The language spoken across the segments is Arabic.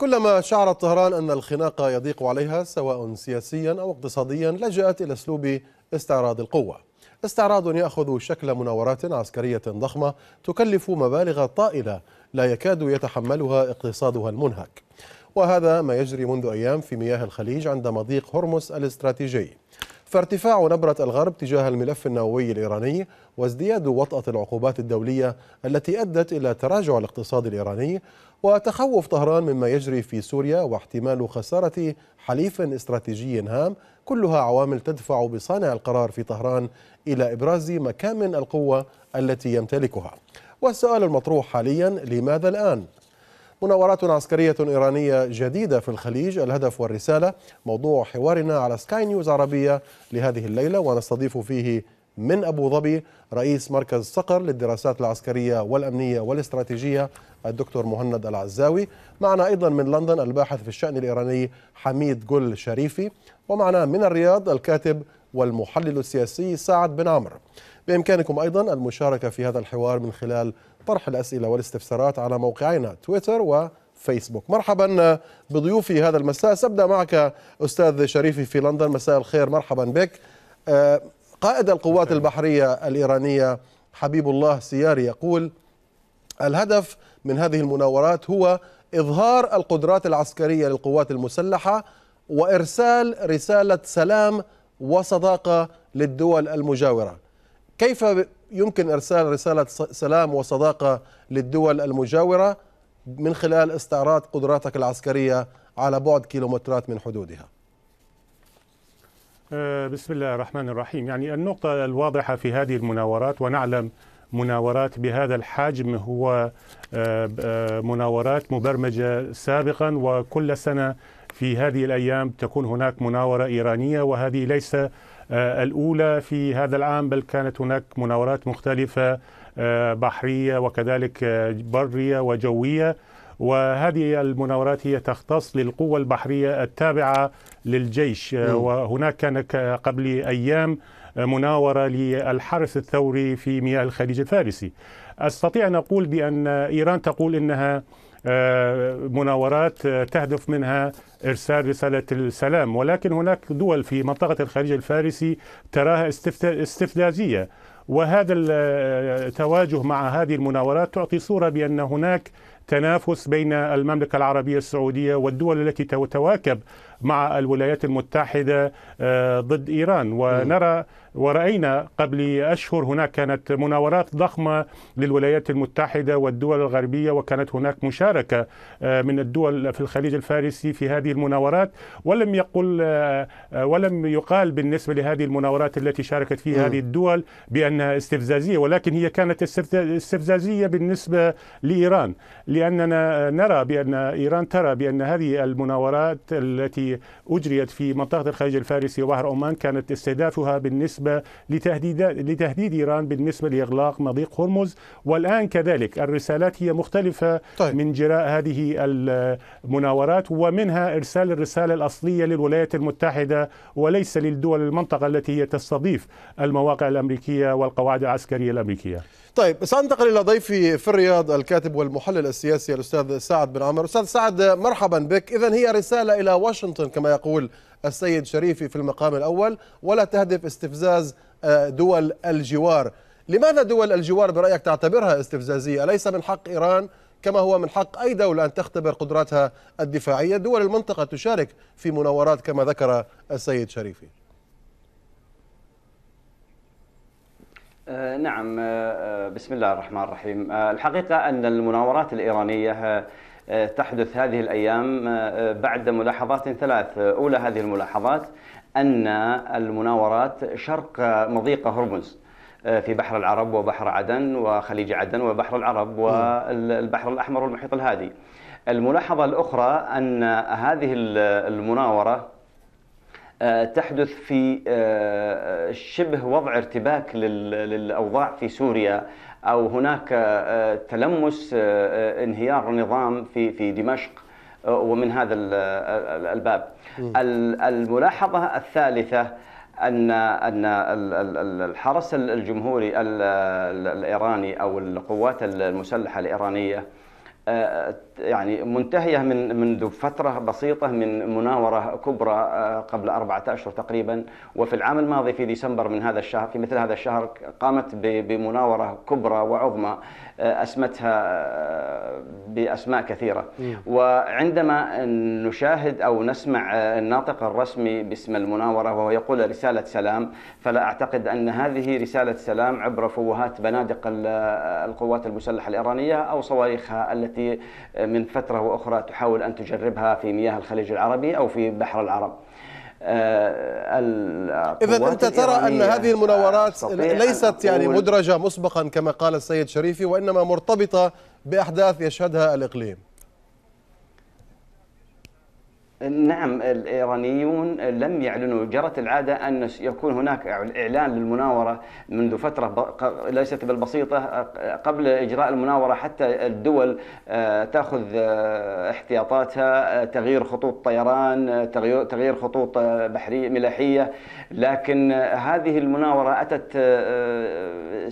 كلما شعرت طهران أن الخناق يضيق عليها سواء سياسيا أو اقتصاديا لجأت إلى أسلوب استعراض القوة استعراض يأخذ شكل مناورات عسكرية ضخمة تكلف مبالغ طائلة لا يكاد يتحملها اقتصادها المنهك وهذا ما يجري منذ أيام في مياه الخليج عند مضيق هرمس الاستراتيجي فارتفاع نبرة الغرب تجاه الملف النووي الإيراني وازدياد وطأة العقوبات الدولية التي أدت إلى تراجع الاقتصاد الإيراني وتخوف طهران مما يجري في سوريا واحتمال خسارة حليف استراتيجي هام كلها عوامل تدفع بصانع القرار في طهران إلى إبراز مكامن القوة التي يمتلكها والسؤال المطروح حاليا لماذا الآن؟ مناورات عسكرية إيرانية جديدة في الخليج الهدف والرسالة موضوع حوارنا على سكاي نيوز عربية لهذه الليلة ونستضيف فيه من أبو ظبي رئيس مركز صقر للدراسات العسكرية والأمنية والاستراتيجية الدكتور مهند العزاوي معنا أيضا من لندن الباحث في الشأن الإيراني حميد جل شريفي ومعنا من الرياض الكاتب والمحلل السياسي سعد بن عمرو بإمكانكم أيضا المشاركة في هذا الحوار من خلال طرح الأسئلة والاستفسارات على موقعينا تويتر و فيسبوك مرحبا بضيوفي هذا المساء سأبدأ معك أستاذ شريفي في لندن مساء الخير مرحبا بك آه، قائد القوات نعم. البحرية الإيرانية حبيب الله سياري يقول الهدف من هذه المناورات هو إظهار القدرات العسكرية للقوات المسلحة وإرسال رسالة سلام وصداقة للدول المجاورة كيف يمكن إرسال رسالة سلام وصداقة للدول المجاورة من خلال استعراض قدراتك العسكرية على بعد كيلومترات من حدودها آه، بسم الله الرحمن الرحيم يعني النقطة الواضحة في هذه المناورات ونعلم مناورات بهذا الحجم هو آه، آه، مناورات مبرمجة سابقا وكل سنة في هذه الأيام تكون هناك مناورة إيرانية وهذه ليس الأولى في هذا العام بل كانت هناك مناورات مختلفة بحرية وكذلك برية وجوية وهذه المناورات هي تختص للقوة البحرية التابعة للجيش آه، وهناك كان قبل أيام مناورة للحرس الثوري في مياه الخليج الفارسي أستطيع أن أقول بأن إيران تقول إنها آه، مناورات آه، تهدف منها ارسال رساله السلام ولكن هناك دول في منطقه الخليج الفارسي تراها استفزازيه وهذا التواجه مع هذه المناورات تعطي صوره بان هناك تنافس بين المملكة العربية السعودية والدول التي تتواكب مع الولايات المتحدة آه، ضد إيران ونرى ورأينا قبل أشهر هناك كانت مناورات ضخمة للولايات المتحدة والدول الغربية وكانت هناك مشاركة آه، من الدول في الخليج الفارسي في هذه المناورات ولم يقل آه، آه، ولم يقال بالنسبة لهذه المناورات التي شاركت فيها هذه الدول بأنها استفزازية ولكن هي كانت استفزازية بالنسبة لإيران لأننا نرى بأن إيران ترى بأن هذه المناورات التي أجريت في منطقة الخليج الفارسي وبحر عمان كانت استهدافها بالنسبة بالنسبة لتهديد, لتهديد إيران بالنسبة لإغلاق مضيق هرمز والآن كذلك الرسالات هي مختلفة طيب. من جراء هذه المناورات ومنها إرسال الرسالة الأصلية للولايات المتحدة وليس للدول المنطقة التي هي تستضيف المواقع الأمريكية والقواعد العسكرية الأمريكية طيب سأنتقل إلى ضيفي في الرياض الكاتب والمحلل السياسي الأستاذ سعد بن عمر أستاذ سعد مرحبا بك إذا هي رسالة إلى واشنطن كما يقول السيد شريفي في المقام الأول ولا تهدف استفزاز آه، دول الجوار لماذا دول الجوار برأيك تعتبرها استفزازية أليس من حق إيران كما هو من حق أي دولة أن تختبر قدراتها الدفاعية دول المنطقة تشارك في مناورات كما ذكر السيد شريفي آه، نعم آه، بسم الله الرحمن الرحيم الحقيقة أن المناورات الإيرانية تحدث هذه الأيام آه، آه، بعد ملاحظات ثلاث أولى هذه الملاحظات أن المناورات شرق مضيق هرمز آه، في بحر العرب وبحر عدن وخليج عدن وبحر العرب والبحر الأحمر والمحيط الهادي الملاحظة الأخرى أن هذه المناورة تحدث في شبه وضع ارتباك للأوضاع في سوريا او هناك آه، تلمس آه، آه، انهيار نظام في في دمشق ومن هذا الباب الملاحظه الثالثه ان ان الحرس الجمهوري الايراني او القوات المسلحه الايرانيه يعني منتهيه من منذ فتره بسيطه من مناوره كبرى آه، قبل أربعة اشهر تقريبا وفي العام الماضي في ديسمبر من هذا الشهر في مثل هذا الشهر قامت بمناوره كبرى وعظمى آه، اسمتها آه، باسماء كثيره وعندما نشاهد او نسمع الناطق الرسمي باسم المناوره وهو يقول رساله سلام فلا اعتقد ان هذه رساله سلام عبر فوهات بنادق القوات المسلحه الايرانيه او صواريخها التي التي من فترة وأخرى تحاول أن تجربها في مياه الخليج العربي أو في بحر العرب آه، إذا أنت ترى أن هذه المناورات ليست يعني مدرجة مسبقا كما قال السيد شريفي وإنما مرتبطة بأحداث يشهدها الإقليم نعم الإيرانيون لم يعلنوا جرت العادة أن يكون هناك إعلان للمناورة منذ فترة ليست بالبسيطة قبل إجراء المناورة حتى الدول آه، تأخذ آه، احتياطاتها آه، تغيير خطوط طيران تغيير خطوط بحرية ملاحية لكن هذه المناورة أتت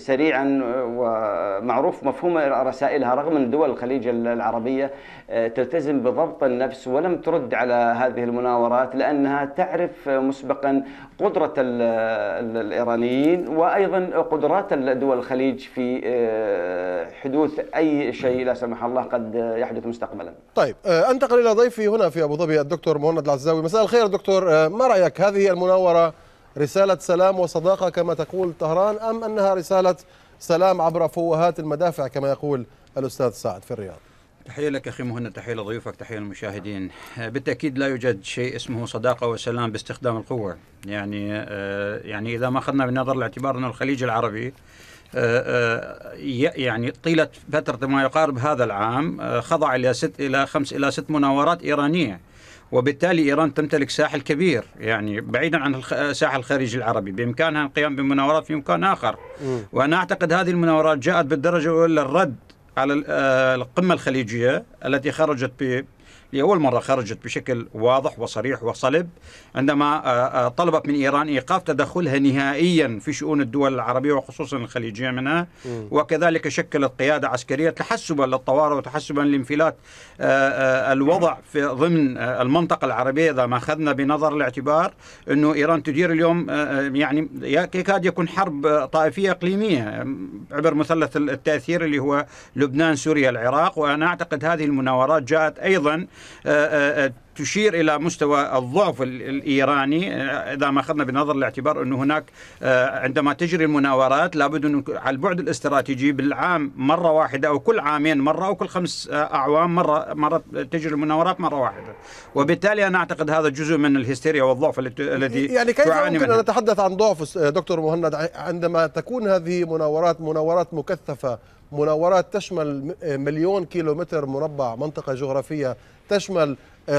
سريعا ومعروف مفهوم رسائلها رغم أن دول الخليج العربية تلتزم بضبط النفس ولم ترد على هذه المناورات لأنها تعرف مسبقا قدرة الإيرانيين وأيضا قدرات دول الخليج في آه، حدوث أي شيء لا سمح الله قد يحدث مستقبلا طيب آه، أنتقل إلى ضيفي هنا في أبو ظبي الدكتور مهند العزاوي مساء الخير دكتور آه، ما رأيك هذه المناورة رسالة سلام وصداقة كما تقول طهران أم أنها رسالة سلام عبر فوهات المدافع كما يقول الأستاذ سعد في الرياض تحية لك أخي مهند تحية لضيوفك تحية للمشاهدين آه، بالتأكيد لا يوجد شيء اسمه صداقة وسلام باستخدام القوة يعني آه، يعني إذا ما أخذنا بنظر الاعتبار أن الخليج العربي آه، يعني طيلة فترة ما يقارب هذا العام خضع إلى ست إلى خمس إلى ست مناورات إيرانية وبالتالي ايران تمتلك ساحل كبير يعني بعيدا عن ساحل الخليج العربي بامكانها القيام بمناورات في مكان اخر وانا اعتقد هذه المناورات جاءت بالدرجه الاولى الرد على آه، القمة الخليجية التي خرجت لأول مرة خرجت بشكل واضح وصريح وصلب عندما آه، آه، طلبت من إيران إيقاف تدخلها نهائيا في شؤون الدول العربية وخصوصا الخليجية منها وكذلك شكلت قيادة عسكرية تحسبا للطوارئ وتحسبا لانفلات آه، الوضع في ضمن المنطقة العربية إذا ما أخذنا بنظر الاعتبار أنه إيران تدير اليوم يعني يكاد يكون حرب طائفية إقليمية عبر مثلث التأثير اللي هو لبنان سوريا العراق وأنا أعتقد هذه المناورات جاءت أيضا uh, uh, uh تشير الى مستوى الضعف الايراني آه، اذا ما اخذنا بنظر الاعتبار انه هناك آه، عندما تجري المناورات لابد ان على البعد الاستراتيجي بالعام مره واحده او كل عامين مره او كل خمس آه، اعوام مره مره تجري المناورات مره واحده وبالتالي انا اعتقد هذا جزء من الهستيريا والضعف الذي يعني كيف ممكن ان نتحدث عن ضعف دكتور مهند عندما تكون هذه مناورات مناورات مكثفه مناورات تشمل مليون كيلومتر مربع منطقه جغرافيه تشمل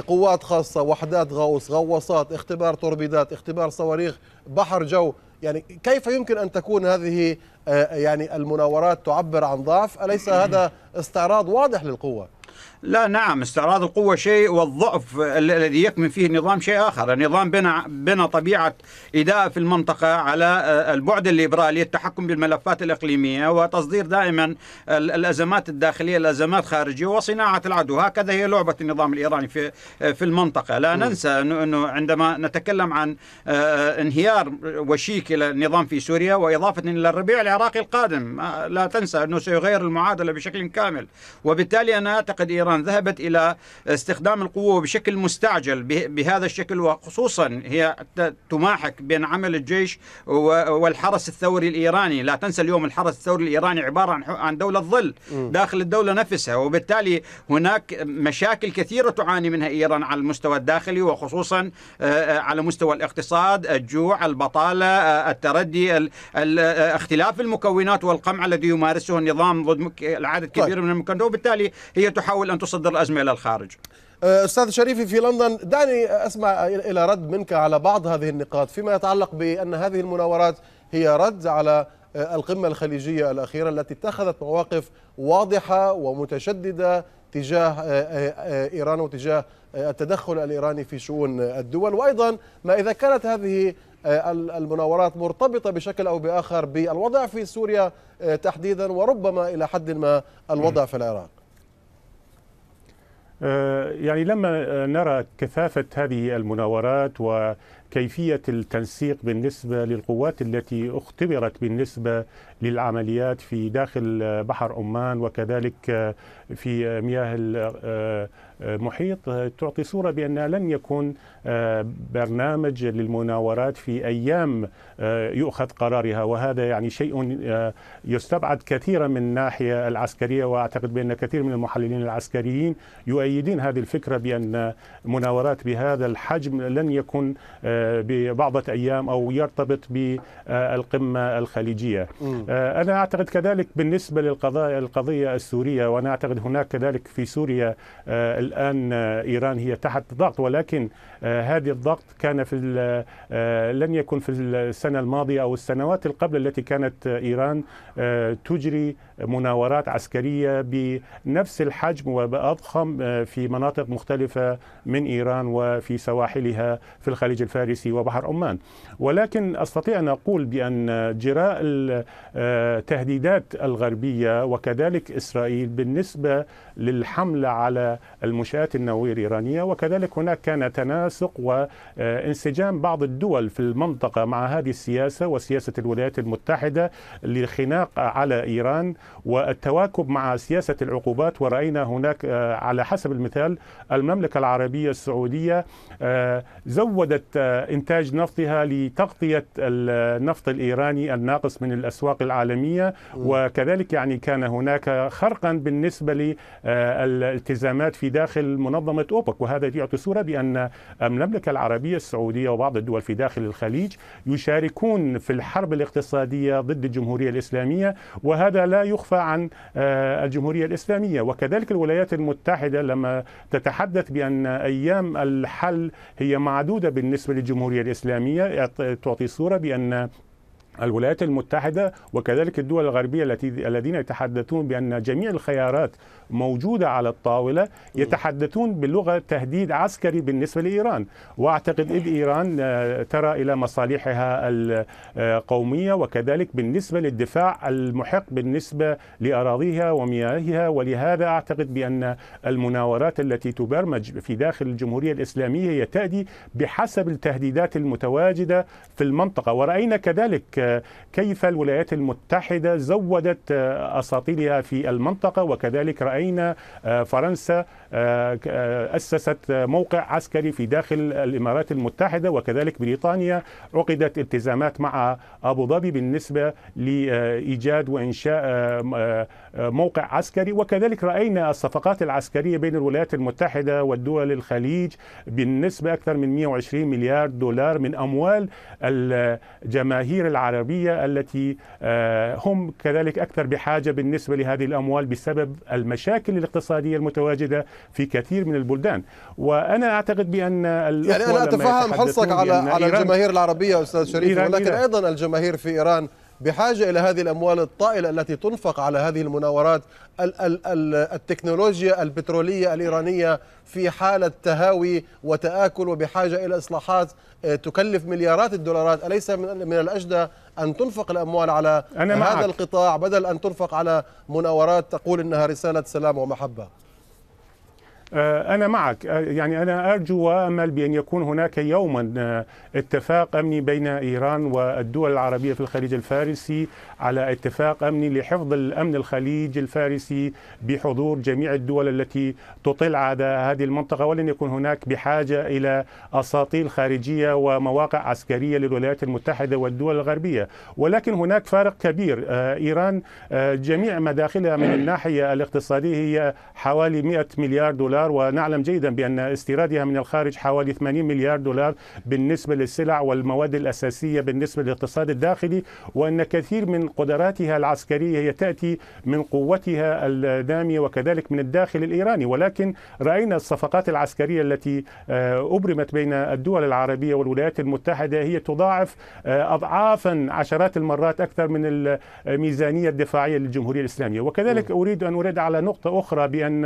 قوات خاصة وحدات غوص غواصات اختبار توربيدات اختبار صواريخ بحر جو يعني كيف يمكن أن تكون هذه آه، يعني المناورات تعبر عن ضعف أليس هذا استعراض واضح للقوة لا نعم استعراض القوة شيء والضعف الذي يكمن فيه النظام شيء آخر النظام بنى, بنى طبيعة إداءة في المنطقة على آه، البعد الليبرالي التحكم بالملفات الإقليمية وتصدير دائما الأزمات الداخلية الأزمات الخارجية وصناعة العدو هكذا هي لعبة النظام الإيراني في, آه، في المنطقة لا م. ننسى أنه عندما نتكلم عن آه، انهيار وشيك إلى النظام في سوريا وإضافة إلى الربيع العراقي القادم لا تنسى أنه سيغير المعادلة بشكل كامل وبالتالي أنا أعتقد إيران إيران ذهبت إلى استخدام القوة بشكل مستعجل بهذا الشكل وخصوصا هي تماحك بين عمل الجيش والحرس الثوري الإيراني لا تنسى اليوم الحرس الثوري الإيراني عبارة عن دولة ظل داخل الدولة نفسها وبالتالي هناك مشاكل كثيرة تعاني منها إيران على المستوى الداخلي وخصوصا آه، آه، على مستوى الاقتصاد الجوع البطالة آه، التردي اختلاف المكونات والقمع الذي يمارسه النظام ضد عدد كبير طيب. من المكونات وبالتالي هي تحاول أن أن تصدر الأزمة إلى الخارج أه، أستاذ شريفي في لندن دعني أسمع إلى رد منك على بعض هذه النقاط فيما يتعلق بأن هذه المناورات هي رد على أه، القمة الخليجية الأخيرة التي اتخذت مواقف واضحة ومتشددة تجاه أه، إيران وتجاه التدخل الإيراني في شؤون الدول وأيضا ما إذا كانت هذه المناورات مرتبطة بشكل أو بآخر بالوضع في سوريا تحديدا وربما إلى حد ما الوضع في العراق آه، يعني لما نرى كثافة هذه المناورات و كيفية التنسيق بالنسبة للقوات التي اختبرت بالنسبة للعمليات في داخل بحر عمان وكذلك في مياه المحيط آه، تعطي صورة بأن لن يكون آه، برنامج للمناورات في أيام آه، يؤخذ قرارها وهذا يعني شيء يستبعد كثيرا من الناحية العسكرية وأعتقد بأن كثير من المحللين العسكريين يؤيدين هذه الفكرة بأن مناورات بهذا الحجم لن يكون ببعضة أيام أو يرتبط بالقمة الخليجية آه، أنا أعتقد كذلك بالنسبة للقضايا القضية السورية وأنا أعتقد هناك كذلك في سوريا آه، الآن آه، إيران هي تحت ضغط ولكن هذا الضغط كان في لن يكن في السنة الماضية أو السنوات القبل التي كانت إيران تجري مناورات عسكرية بنفس الحجم وبأضخم آه، في مناطق مختلفة من إيران وفي سواحلها في الخليج الفارسي وبحر عمان ولكن أستطيع أن أقول بأن جراء التهديدات آه، الغربية وكذلك إسرائيل بالنسبة للحملة على المنشآت النووية الإيرانية وكذلك هناك كان تناسق وانسجام آه، بعض الدول في المنطقة مع هذه السياسة وسياسة الولايات المتحدة لخناق على إيران والتواكب مع سياسة العقوبات ورأينا هناك آه، على حسب المثال المملكة العربية السعودية آه، زودت آه، إنتاج نفطها لتغطية النفط الإيراني الناقص من الأسواق العالمية وكذلك يعني كان هناك خرقا بالنسبة للالتزامات في داخل منظمة أوبك وهذا يعطي صورة بأن المملكة العربية السعودية وبعض الدول في داخل الخليج يشاركون في الحرب الاقتصادية ضد الجمهورية الإسلامية وهذا لا يخ تخفى عن آه، الجمهورية الإسلامية وكذلك الولايات المتحدة لما تتحدث بأن أيام الحل هي معدودة بالنسبة للجمهورية الإسلامية تعطي صورة بأن الولايات المتحدة وكذلك الدول الغربية التي الذين يتحدثون بأن جميع الخيارات موجودة على الطاولة يتحدثون بلغة تهديد عسكري بالنسبة لإيران وأعتقد إذ إيران آه، ترى إلى مصالحها القومية آه، وكذلك بالنسبة للدفاع المحق بالنسبة لأراضيها ومياهها ولهذا أعتقد بأن المناورات التي تبرمج في داخل الجمهورية الإسلامية هي تأتي بحسب التهديدات المتواجدة في المنطقة ورأينا كذلك آه، كيف الولايات المتحدة زودت آه، أساطيلها في المنطقة وكذلك رأينا آه، فرنسا آه، أسست موقع عسكري في داخل الإمارات المتحدة وكذلك بريطانيا عقدت التزامات مع أبو ظبي بالنسبة لإيجاد وإنشاء آه، موقع عسكري وكذلك راينا الصفقات العسكريه بين الولايات المتحده والدول الخليج بالنسبه اكثر من 120 مليار دولار من اموال الجماهير العربيه التي آه، هم كذلك اكثر بحاجه بالنسبه لهذه الاموال بسبب المشاكل الاقتصاديه المتواجده في كثير من البلدان وانا اعتقد بان يعني انا اتفهم حرصك على على الجماهير العربيه استاذ شريف ولكن ايضا الجماهير في ايران بحاجة إلى هذه الأموال الطائلة التي تنفق على هذه المناورات التكنولوجيا البترولية الإيرانية في حالة تهاوي وتآكل وبحاجة إلى إصلاحات آه، تكلف مليارات الدولارات أليس من الأجدى أن تنفق الأموال على أنا هذا معك. القطاع بدل أن تنفق على مناورات تقول إنها رسالة سلام ومحبة آه، أنا معك آه، يعني أنا أرجو وأمل بأن يكون هناك يوما آه، اتفاق أمني بين إيران والدول العربية في الخليج الفارسي على اتفاق أمني لحفظ الأمن الخليج الفارسي بحضور جميع الدول التي تطل على هذه المنطقة ولن يكون هناك بحاجة إلى أساطيل خارجية ومواقع عسكرية للولايات المتحدة والدول الغربية ولكن هناك فارق كبير إيران جميع مداخلها من الناحية الاقتصادية هي حوالي 100 مليار دولار دولار ونعلم جيدا بأن استيرادها من الخارج حوالي 80 مليار دولار بالنسبة للسلع والمواد الأساسية بالنسبة للاقتصاد الداخلي وأن كثير من قدراتها العسكرية هي تأتي من قوتها النامية وكذلك من الداخل الإيراني ولكن رأينا الصفقات العسكرية التي آه، أبرمت بين الدول العربية والولايات المتحدة هي تضاعف آه، أضعافا عشرات المرات أكثر من الميزانية الدفاعية للجمهورية الإسلامية وكذلك أريد أن أريد على نقطة أخرى بأن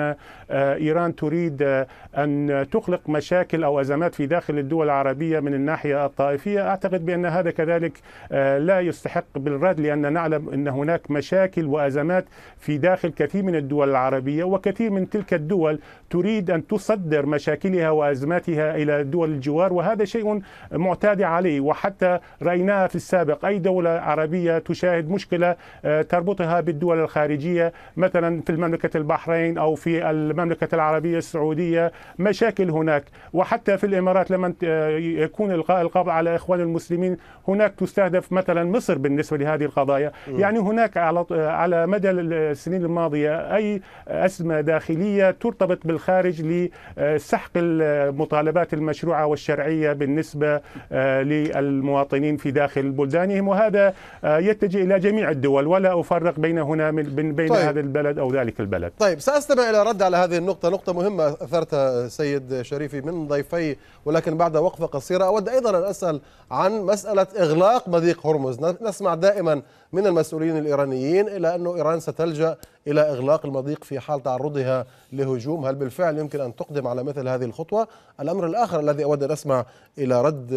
آه، إيران تريد أن تخلق مشاكل أو أزمات في داخل الدول العربية من الناحية الطائفية أعتقد بأن هذا كذلك آه، لا يستحق بالرد لأن نعلم أن هناك مشاكل وأزمات في داخل كثير من الدول العربية وكثير من تلك الدول تريد أن تصدر مشاكلها وأزماتها إلى دول الجوار وهذا شيء معتاد عليه وحتى رأيناها في السابق أي دولة عربية تشاهد مشكلة آه، تربطها بالدول الخارجية مثلا في المملكة البحرين أو في المملكة العربية العربية السعودية مشاكل هناك وحتى في الإمارات لما آه، يكون إلقاء القبض على إخوان المسلمين هناك تستهدف مثلا مصر بالنسبة لهذه القضايا يعني هناك على آه، على مدى السنين الماضية أي أزمة داخلية ترتبط بالخارج لسحق آه، المطالبات المشروعة والشرعية بالنسبة للمواطنين في داخل بلدانهم وهذا يتجه إلى جميع الدول ولا أفرق بين هنا من بين طيب. هذا البلد أو ذلك البلد طيب سأستمع إلى رد على هذه النقطة نقطة مهمة مهمة أثرتها سيد شريفي من ضيفي ولكن بعد وقفة قصيرة أود أيضا أن أسأل عن مسألة إغلاق مضيق هرمز نسمع دائما من المسؤولين الإيرانيين إلى أن إيران ستلجأ إلى إغلاق المضيق في حال تعرضها لهجوم هل بالفعل يمكن أن تقدم على مثل هذه الخطوة الأمر الآخر الذي أود أن أسمع إلى رد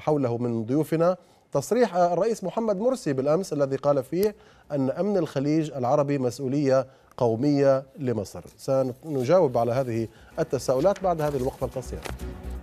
حوله من ضيوفنا تصريح الرئيس محمد مرسي بالأمس الذي قال فيه أن أمن الخليج العربي مسؤولية قومية لمصر سنجاوب على هذه التساؤلات بعد هذه الوقفة القصيرة